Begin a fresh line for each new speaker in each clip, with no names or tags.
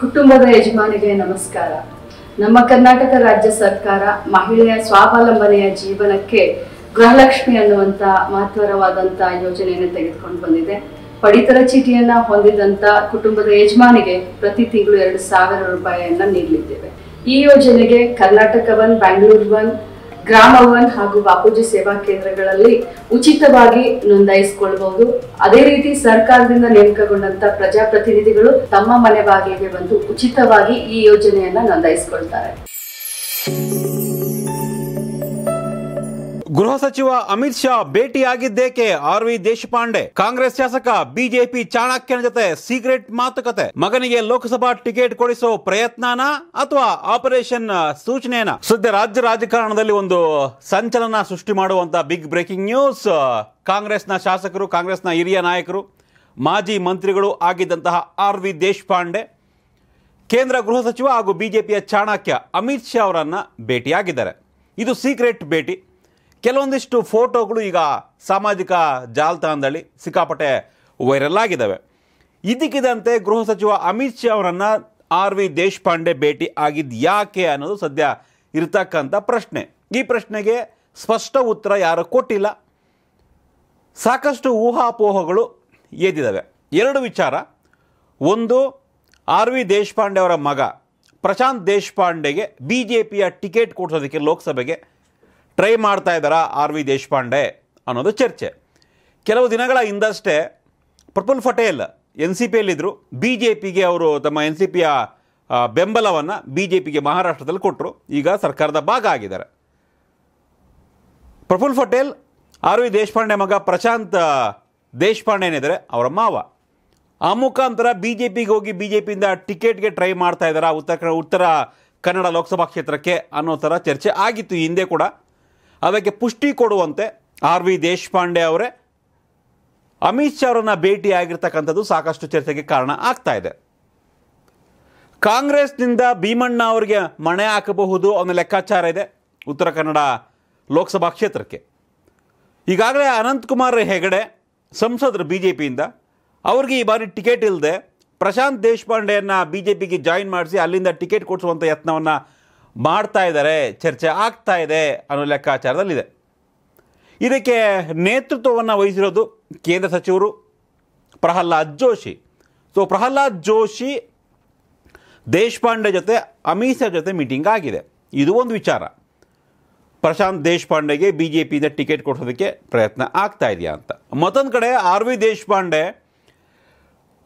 ಕುಟುಂಬದ ಯಜಮಾನಿಗೆ ನಮಸ್ಕಾರ ನಮ್ಮ ಕರ್ನಾಟಕ ರಾಜ್ಯ ಸರ್ಕಾರ ಮಹಿಳೆಯ ಸ್ವಾವಲಂಬನೆಯ ಜೀವನಕ್ಕೆ ಗೃಹಲಕ್ಷ್ಮಿ ಅನ್ನುವಂತ ಮಹತ್ವರವಾದಂಥ ಯೋಜನೆಯನ್ನು ತೆಗೆದುಕೊಂಡು ಬಂದಿದೆ ಪಡಿತರ ಚೀಟಿಯನ್ನ ಹೊಂದಿದಂತ ಕುಟುಂಬದ ಯಜಮಾನಿಗೆ ಪ್ರತಿ ತಿಂಗಳು ಎರಡು ಸಾವಿರ ರೂಪಾಯಿಯನ್ನ ನೀಡಲಿದ್ದೇವೆ ಈ ಯೋಜನೆಗೆ ಕರ್ನಾಟಕ ಬಂದ್ ಬ್ಯಾಂಗ್ಳೂರ್ ಒನ್ ಗ್ರಾಮ ಭವನ್ ಹಾಗೂ ಬಾಪೂಜಿ ಸೇವಾ ಕೇಂದ್ರಗಳಲ್ಲಿ ಉಚಿತವಾಗಿ ನೋಂದಾಯಿಸಿಕೊಳ್ಳಬಹುದು ಅದೇ ರೀತಿ ಸರ್ಕಾರದಿಂದ ನೇಮಕಗೊಂಡಂತ ಪ್ರಜಾಪ್ರತಿನಿಧಿಗಳು ತಮ್ಮ ಮನೆ ಬಾಗಿಲಿಗೆ ಬಂದು ಉಚಿತವಾಗಿ ಈ ಯೋಜನೆಯನ್ನ ನೋಂದಾಯಿಸಿಕೊಳ್ತಾರೆ
ಗೃಹ ಸಚಿವ ಅಮಿತ್ ಶಾ ಭೇಟಿಯಾಗಿದ್ದೇಕೆ ಆರ್ ವಿ ದೇಶಪಾಂಡೆ ಕಾಂಗ್ರೆಸ್ ಶಾಸಕ ಬಿಜೆಪಿ ಚಾಣಕ್ಯನ ಜೊತೆ ಸೀಕ್ರೆಟ್ ಮಾತುಕತೆ ಮಗನಿಗೆ ಲೋಕಸಭಾ ಟಿಕೆಟ್ ಕೊಡಿಸೋ ಪ್ರಯತ್ನನಾ ಅಥವಾ ಆಪರೇಷನ್ ಸೂಚನೆನಾ ಸದ್ಯ ರಾಜ್ಯ ರಾಜಕಾರಣದಲ್ಲಿ ಒಂದು ಸಂಚಲನ ಸೃಷ್ಟಿ ಮಾಡುವಂತ ಬಿಗ್ ಬ್ರೇಕಿಂಗ್ ನ್ಯೂಸ್ ಕಾಂಗ್ರೆಸ್ನ ಶಾಸಕರು ಕಾಂಗ್ರೆಸ್ನ ಹಿರಿಯ ನಾಯಕರು ಮಾಜಿ ಮಂತ್ರಿಗಳು ಆಗಿದ್ದಂತಹ ಆರ್ ವಿ ದೇಶಪಾಂಡೆ ಕೇಂದ್ರ ಗೃಹ ಸಚಿವ ಹಾಗೂ ಬಿಜೆಪಿಯ ಚಾಣಕ್ಯ ಅಮಿತ್ ಶಾ ಅವರನ್ನ ಭೇಟಿಯಾಗಿದ್ದಾರೆ ಇದು ಸೀಕ್ರೆಟ್ ಭೇಟಿ ಕೆಲವೊಂದಿಷ್ಟು ಫೋಟೋಗಳು ಈಗ ಸಾಮಾಜಿಕ ಜಾಲತಾಣದಲ್ಲಿ ಸಿಕ್ಕಾಪಟ್ಟೆ ವೈರಲ್ ಆಗಿದ್ದಾವೆ ಇದಕ್ಕಿದಂತೆ ಗೃಹ ಸಚಿವ ಅಮಿತ್ ಶಾ ಅವರನ್ನು ಆರ್ ವಿ ದೇಶಪಾಂಡೆ ಭೇಟಿ ಆಗಿದ್ದು ಯಾಕೆ ಅನ್ನೋದು ಸದ್ಯ ಇರತಕ್ಕಂಥ ಪ್ರಶ್ನೆ ಈ ಪ್ರಶ್ನೆಗೆ ಸ್ಪಷ್ಟ ಉತ್ತರ ಯಾರು ಕೊಟ್ಟಿಲ್ಲ ಸಾಕಷ್ಟು ಊಹಾಪೋಹಗಳು ಎದ್ದಿದ್ದಾವೆ ಎರಡು ವಿಚಾರ ಒಂದು ಆರ್ ವಿ ದೇಶಪಾಂಡೆ ಅವರ ಮಗ ಪ್ರಶಾಂತ್ ದೇಶಪಾಂಡೆಗೆ ಬಿ ಜೆ ಪಿಯ ಟಿಕೆಟ್ ಕೊಡಿಸೋದಕ್ಕೆ ಲೋಕಸಭೆಗೆ ಟ್ರೈ ಮಾಡ್ತಾ ಇದ್ದಾರಾ ಆರ್ ವಿ ದೇಶಪಾಂಡೆ ಅನ್ನೋದು ಚರ್ಚೆ ಕೆಲವು ದಿನಗಳ ಹಿಂದಷ್ಟೇ ಪ್ರಫುಲ್ ಪಟೇಲ್ ಎನ್ ಸಿ ಪಿಯಲ್ಲಿದ್ದರು ಬಿ ಜೆ ಪಿಗೆ ಅವರು ತಮ್ಮ ಎನ್ ಸಿ ಪಿಯ ಬೆಂಬಲವನ್ನು ಬಿ ಜೆ ಪಿಗೆ ಮಹಾರಾಷ್ಟ್ರದಲ್ಲಿ ಕೊಟ್ಟರು ಈಗ ಸರ್ಕಾರದ ಭಾಗ ಆಗಿದ್ದಾರೆ ಪ್ರಫುಲ್ ಪಟೇಲ್ ಆರ್ ವಿ ದೇಶಪಾಂಡೆ ಮಗ ಪ್ರಶಾಂತ್ ದೇಶಪಾಂಡೆ ಏನಿದ್ದಾರೆ ಅವರ ಮಾವ ಆ ಮುಖಾಂತರ ಬಿ ಜೆ ಪಿಗೆ ಹೋಗಿ ಬಿ ಜೆ ಪಿಯಿಂದ ಟಿಕೆಟ್ಗೆ ಟ್ರೈ ಮಾಡ್ತಾ ಇದ್ದಾರಾ ಉತ್ತರ ಉತ್ತರ ಕನ್ನಡ ಲೋಕಸಭಾ ಕ್ಷೇತ್ರಕ್ಕೆ ಅನ್ನೋ ಥರ ಚರ್ಚೆ ಆಗಿತ್ತು ಹಿಂದೆ ಕೂಡ ಅದಕ್ಕೆ ಪುಷ್ಟಿ ಕೊಡುವಂತೆ ಆರ್ ವಿ ದೇಶಪಾಂಡೆ ಅವರೇ ಅಮಿತ್ ಶಾ ಅವರನ್ನು ಭೇಟಿಯಾಗಿರ್ತಕ್ಕಂಥದ್ದು ಸಾಕಷ್ಟು ಚರ್ಚೆಗೆ ಕಾರಣ ಆಗ್ತಾ ಇದೆ ಕಾಂಗ್ರೆಸ್ನಿಂದ ಭೀಮಣ್ಣ ಅವರಿಗೆ ಮಣೆ ಹಾಕಬಹುದು ಅನ್ನೋ ಲೆಕ್ಕಾಚಾರ ಇದೆ ಉತ್ತರ ಕನ್ನಡ ಲೋಕಸಭಾ ಕ್ಷೇತ್ರಕ್ಕೆ ಈಗಾಗಲೇ ಅನಂತಕುಮಾರ್ ಹೆಗಡೆ ಸಂಸದರು ಬಿ ಜೆ ಪಿಯಿಂದ ಅವ್ರಿಗೆ ಈ ಬಾರಿ ಟಿಕೆಟ್ ಇಲ್ಲದೆ ಪ್ರಶಾಂತ್ ದೇಶಪಾಂಡೆಯನ್ನು ಬಿ ಜೆ ಪಿಗೆ ಜಾಯಿನ್ ಮಾಡಿಸಿ ಅಲ್ಲಿಂದ ಟಿಕೆಟ್ ಕೊಡಿಸುವಂಥ ಯತ್ನವನ್ನು ಮಾಡ್ತಾ ಇದ್ದಾರೆ ಚರ್ಚೆ ಆಗ್ತಾ ಇದೆ ಅನ್ನೋ ಲೆಕ್ಕಾಚಾರದಲ್ಲಿದೆ ಇದಕ್ಕೆ ನೇತೃತ್ವವನ್ನು ವಹಿಸಿರೋದು ಕೇಂದ್ರ ಸಚಿವರು ಪ್ರಹ್ಲಾದ್ ಜೋಶಿ ಸೊ ಪ್ರಹ್ಲಾದ್ ಜೋಶಿ ದೇಶಪಾಂಡೆ ಜೊತೆ ಅಮಿತ್ ಶಾ ಜೊತೆ ಮೀಟಿಂಗ್ ಆಗಿದೆ ಇದು ಒಂದು ವಿಚಾರ ಪ್ರಶಾಂತ್ ದೇಶಪಾಂಡೆಗೆ ಬಿ ಜೆ ಪಿಯಿಂದ ಟಿಕೆಟ್ ಕೊಡಿಸೋದಕ್ಕೆ ಪ್ರಯತ್ನ ಆಗ್ತಾ ಇದೆಯಾ ಅಂತ ಮತ್ತೊಂದು ಕಡೆ ಆರ್ ವಿ ದೇಶಪಾಂಡೆ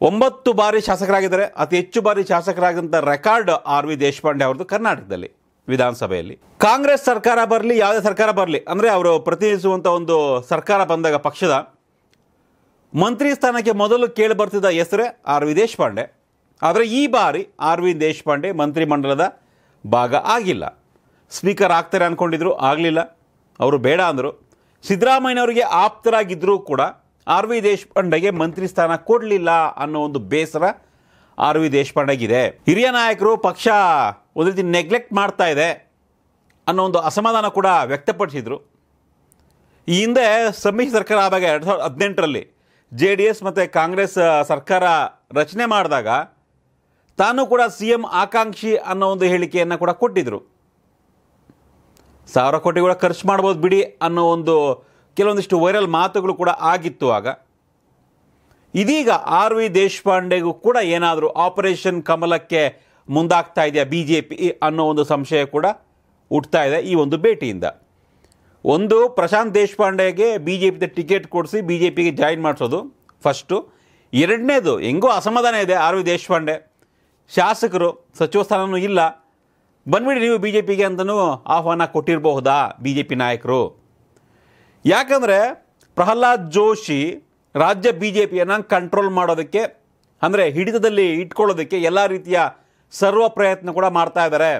ಒಂಬತ್ತು ಬಾರಿ ಶಾಸಕರಾಗಿದ್ದಾರೆ ಅತಿ ಹೆಚ್ಚು ಬಾರಿ ಶಾಸಕರಾಗಿದ್ದಂಥ ರೆಕಾರ್ಡ್ ಆರ್ ವಿ ದೇಶಪಾಂಡೆ ಅವ್ರದ್ದು ಕರ್ನಾಟಕದಲ್ಲಿ ವಿಧಾನಸಭೆಯಲ್ಲಿ ಕಾಂಗ್ರೆಸ್ ಸರ್ಕಾರ ಬರಲಿ ಯಾವುದೇ ಸರ್ಕಾರ ಬರಲಿ ಅಂದರೆ ಅವರು ಪ್ರತಿನಿಧಿಸುವಂಥ ಒಂದು ಸರ್ಕಾರ ಬಂದಾಗ ಪಕ್ಷದ ಮಂತ್ರಿ ಸ್ಥಾನಕ್ಕೆ ಮೊದಲು ಕೇಳಿ ಬರ್ತಿದ್ದ ಹೆಸರೇ ಆರ್ ವಿ ದೇಶಪಾಂಡೆ ಆದರೆ ಈ ಬಾರಿ ಆರ್ ವಿ ದೇಶಪಾಂಡೆ ಮಂತ್ರಿಮಂಡಲದ ಭಾಗ ಆಗಿಲ್ಲ ಸ್ಪೀಕರ್ ಆಗ್ತಾರೆ ಅಂದ್ಕೊಂಡಿದ್ರು ಆಗಲಿಲ್ಲ ಅವರು ಬೇಡ ಅಂದರು ಸಿದ್ದರಾಮಯ್ಯನವರಿಗೆ ಆಪ್ತರಾಗಿದ್ದರೂ ಕೂಡ ಆರ್ ವಿ ದೇಶಪಾಂಡೆಗೆ ಮಂತ್ರಿ ಸ್ಥಾನ ಕೊಡಲಿಲ್ಲ ಅನ್ನೋ ಒಂದು ಬೇಸರ ಆರ್ ವಿ ದೇಶಪಾಂಡೆಗಿದೆ ಹಿರಿಯ ನಾಯಕರು ಪಕ್ಷ ಒಂದು ರೀತಿ ನೆಗ್ಲೆಕ್ಟ್ ಮಾಡ್ತಾ ಇದೆ ಅನ್ನೋ ಒಂದು ಅಸಮಾಧಾನ ಕೂಡ ವ್ಯಕ್ತಪಡಿಸಿದರು ಈ ಹಿಂದೆ ಸಮ್ಮಿಶ್ರ ಸರ್ಕಾರ ಆದಾಗ ಎರಡು ಸಾವಿರದ ಹದಿನೆಂಟರಲ್ಲಿ ಜೆ ಡಿ ಎಸ್ ಮತ್ತು ಕಾಂಗ್ರೆಸ್ ಸರ್ಕಾರ ರಚನೆ ಮಾಡಿದಾಗ ತಾನು ಕೂಡ ಸಿ ಎಂ ಆಕಾಂಕ್ಷಿ ಅನ್ನೋ ಒಂದು ಹೇಳಿಕೆಯನ್ನು ಕೂಡ ಕೊಟ್ಟಿದ್ದರು ಸಾವಿರ ಕೋಟಿ ಕೂಡ ಖರ್ಚು ಮಾಡ್ಬೋದು ಬಿಡಿ ಅನ್ನೋ ಒಂದು ಕೆಲವೊಂದಿಷ್ಟು ವೈರಲ್ ಮಾತುಗಳು ಕೂಡ ಆಗಿತ್ತು ಆಗ ಇದೀಗ ಆರ್ ವಿ ದೇಶಪಾಂಡೆಗೂ ಕೂಡ ಏನಾದರೂ ಆಪರೇಷನ್ ಕಮಲಕ್ಕೆ ಮುಂದಾಗ್ತಾ ಇದೆಯಾ ಬಿ ಜೆ ಪಿ ಅನ್ನೋ ಒಂದು ಸಂಶಯ ಕೂಡ ಹುಟ್ತಾ ಇದೆ ಈ ಒಂದು ಭೇಟಿಯಿಂದ ಒಂದು ಪ್ರಶಾಂತ್ ದೇಶಪಾಂಡೆಗೆ ಬಿ ಜೆ ಪಿದ ಟಿಕೆಟ್ ಕೊಡಿಸಿ ಬಿ ಜೆ ಪಿಗೆ ಜಾಯಿನ್ ಮಾಡಿಸೋದು ಫಸ್ಟು ಎರಡನೇದು ಹೆಂಗೋ ಅಸಮಾಧಾನ ಇದೆ ಆರ್ ವಿ ದೇಶಪಾಂಡೆ ಶಾಸಕರು ಸಚಿವ ಸ್ಥಾನವೂ ಇಲ್ಲ ಬಂದ್ಬಿಡಿ ನೀವು ಬಿ ಜೆ ಪಿಗೆ ಅಂತಲೂ ಆಹ್ವಾನ ಕೊಟ್ಟಿರಬಹುದಾ ಬಿ ಜೆ ಪಿ ನಾಯಕರು ಯಾಕಂದರೆ ಪ್ರಹ್ಲಾದ್ ಜೋಶಿ ರಾಜ್ಯ ಬಿ ಜೆ ಪಿಯನ್ನು ಕಂಟ್ರೋಲ್ ಮಾಡೋದಕ್ಕೆ ಅಂದರೆ ಹಿಡಿತದಲ್ಲಿ ಇಟ್ಕೊಳ್ಳೋದಕ್ಕೆ ಎಲ್ಲ ರೀತಿಯ ಸರ್ವ ಪ್ರಯತ್ನ ಕೂಡ ಮಾಡ್ತಾ ಇದ್ದಾರೆ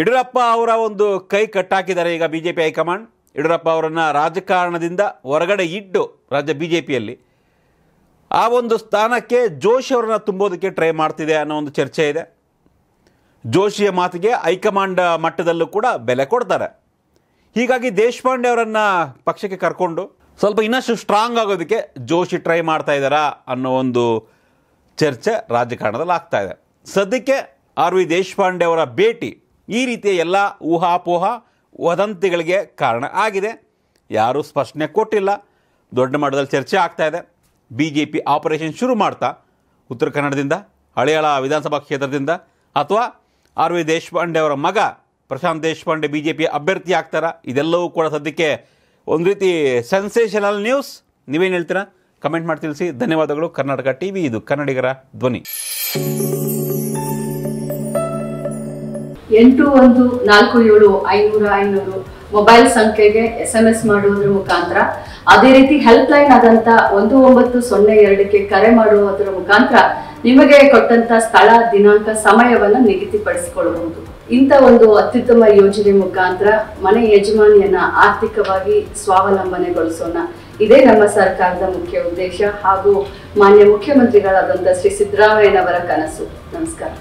ಯಡಿಯೂರಪ್ಪ ಅವರ ಒಂದು ಕೈ ಕಟ್ಟಾಕಿದ್ದಾರೆ ಈಗ B J P high command Yediyurappa ಅವರನ್ನು ರಾಜಕಾರಣದಿಂದ ಹೊರಗಡೆ ಇಟ್ಟು ರಾಜ್ಯ ಬಿ ಜೆ ಪಿಯಲ್ಲಿ ಆ ಒಂದು ಸ್ಥಾನಕ್ಕೆ ಜೋಶಿ ಅವರನ್ನು ತುಂಬೋದಕ್ಕೆ ಟ್ರೈ ಮಾಡ್ತಿದೆ ಅನ್ನೋ ಒಂದು ಚರ್ಚೆ ಇದೆ ಜೋಶಿಯ ಮಾತಿಗೆ ಹೈಕಮಾಂಡ್ ಮಟ್ಟದಲ್ಲೂ ಕೂಡ ಬೆಲೆ ಕೊಡ್ತಾರೆ ಹೀಗಾಗಿ ದೇಶಪಾಂಡೆ ಅವರನ್ನು ಪಕ್ಷಕ್ಕೆ ಕರ್ಕೊಂಡು ಸ್ವಲ್ಪ ಇನ್ನಷ್ಟು ಸ್ಟ್ರಾಂಗ್ ಆಗೋದಕ್ಕೆ ಜೋಶಿ ಟ್ರೈ ಮಾಡ್ತಾ ಇದ್ದಾರಾ ಅನ್ನೋ ಒಂದು ಚರ್ಚೆ ರಾಜಕಾರಣದಲ್ಲಿ ಆಗ್ತಾ ಇದೆ ಸದ್ಯಕ್ಕೆ ಆರ್ ವಿ ದೇಶಪಾಂಡೆ ಅವರ ಭೇಟಿ ಈ ರೀತಿಯ ಎಲ್ಲ ಊಹಾಪೋಹ ವದಂತಿಗಳಿಗೆ ಕಾರಣ ಆಗಿದೆ ಯಾರೂ ಸ್ಪಷ್ಟನೆ ಕೊಟ್ಟಿಲ್ಲ ದೊಡ್ಡ ಮಟ್ಟದಲ್ಲಿ ಚರ್ಚೆ ಆಗ್ತಾ ಇದೆ ಬಿ ಜೆ ಪಿ ಆಪರೇಷನ್ ಶುರು ಮಾಡ್ತಾ ಉತ್ತರ ಕನ್ನಡದಿಂದ ಹಳೆಯಾಳ ವಿಧಾನಸಭಾ ಕ್ಷೇತ್ರದಿಂದ ಅಥವಾ ಆರ್ ವಿ ದೇಶಪಾಂಡೆ ಅವರ ಮಗ Prashant Deshpande B J P ಅಭ್ಯರ್ಥಿ ಆಗ್ತಾರ ಇದೆಲ್ಲವೂ ಕೂಡ ಸದ್ಯಕ್ಕೆ ಒಂದು ರೀತಿ ಸೆನ್ಸೇಷನಲ್ ನ್ಯೂಸ್ ನೀವೇನು ಹೇಳ್ತೀರಾ ಕಮೆಂಟ್ ಮಾಡಿ ತಿಳಿಸಿ ಧನ್ಯವಾದಗಳು ಕರ್ನಾಟಕ ಟಿ ವಿ ಇದು ಕನ್ನಡಿಗರ ಧ್ವನಿ
ಎಂಟು ಒಂದು ನಾಲ್ಕು ಏಳು ಐನೂರು ಐನೂರು ಮೊಬೈಲ್ ಸಂಖ್ಯೆಗೆ ಎಸ್ ಎಂ ಎಸ್ ಮಾಡುವುದರ ಮುಖಾಂತರ ಅದೇ ರೀತಿ ಹೆಲ್ಪ್ ಲೈನ್ ಆದಂತ ಒಂದು ಒಂಬತ್ತು ಸೊನ್ನೆ ಎರಡಕ್ಕೆ ಕರೆ ಮಾಡುವುದರ ಮುಖಾಂತರ ನಿಮಗೆ ಕೊಟ್ಟಂತ ಸ್ಥಳ ದಿನಾಂಕ ಸಮಯವನ್ನು ನಿಗದಿಪಡಿಸಿಕೊಳ್ಳಬಹುದು ಇಂಥ ಒಂದು ಅತ್ಯುತ್ತಮ ಯೋಜನೆ ಮುಖಾಂತರ ಮನೆ ಯಜಮಾನಿಯನ್ನ ಆರ್ಥಿಕವಾಗಿ ಸ್ವಾವಲಂಬನೆಗೊಳಿಸೋಣ ಇದೇ ನಮ್ಮ ಸರ್ಕಾರದ ಮುಖ್ಯ ಉದ್ದೇಶ ಹಾಗೂ ಮಾನ್ಯ ಮುಖ್ಯಮಂತ್ರಿಗಳಾದಂಥ ಶ್ರೀ ಸಿದ್ದರಾಮಯ್ಯನವರ ಕನಸು ನಮಸ್ಕಾರ